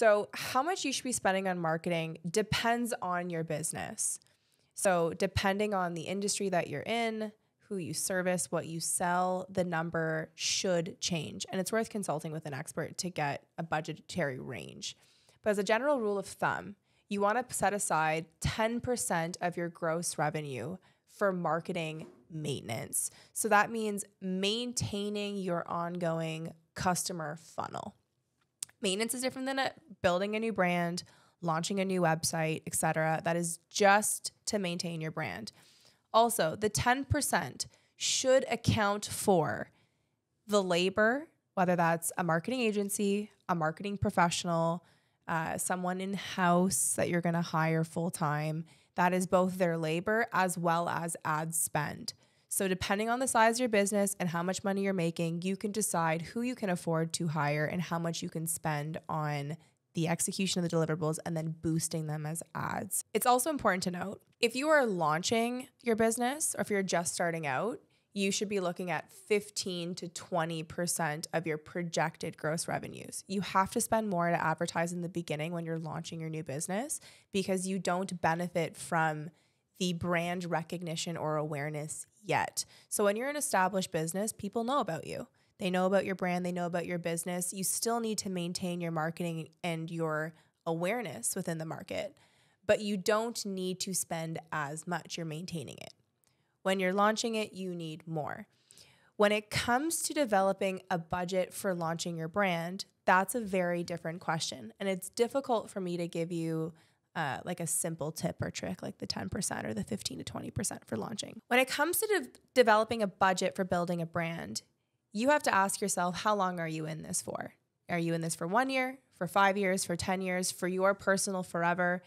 So, how much you should be spending on marketing depends on your business. So, depending on the industry that you're in, who you service, what you sell, the number should change. And it's worth consulting with an expert to get a budgetary range. But as a general rule of thumb, you want to set aside 10% of your gross revenue for marketing maintenance. So that means maintaining your ongoing customer funnel maintenance is different than a, building a new brand, launching a new website, etc. That is just to maintain your brand. Also, the 10% should account for the labor, whether that's a marketing agency, a marketing professional, uh, someone in house that you're going to hire full time. That is both their labor as well as ad spend. So, depending on the size of your business and how much money you're making, you can decide who you can afford to hire and how much you can spend on the execution of the deliverables and then boosting them as ads. It's also important to note if you are launching your business or if you're just starting out, you should be looking at 15 to 20% of your projected gross revenues. You have to spend more to advertise in the beginning when you're launching your new business because you don't benefit from the brand recognition or awareness yet. So when you're an established business, people know about you. They know about your brand, they know about your business. You still need to maintain your marketing and your awareness within the market, but you don't need to spend as much. You're maintaining it. When you're launching it, you need more. When it comes to developing a budget for launching your brand, that's a very different question. And it's difficult for me to give you uh, like a simple tip or trick, like the 10% or the 15 to 20% for launching. When it comes to de- developing a budget for building a brand, you have to ask yourself, how long are you in this for? Are you in this for one year, for five years, for 10 years, for your personal forever?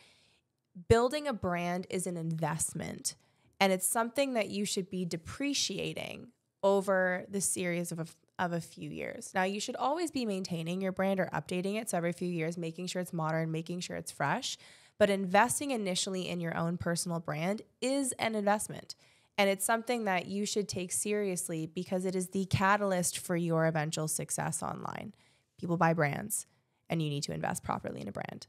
Building a brand is an investment, and it's something that you should be depreciating over the series of a of a few years. Now, you should always be maintaining your brand or updating it. So, every few years, making sure it's modern, making sure it's fresh. But investing initially in your own personal brand is an investment. And it's something that you should take seriously because it is the catalyst for your eventual success online. People buy brands, and you need to invest properly in a brand.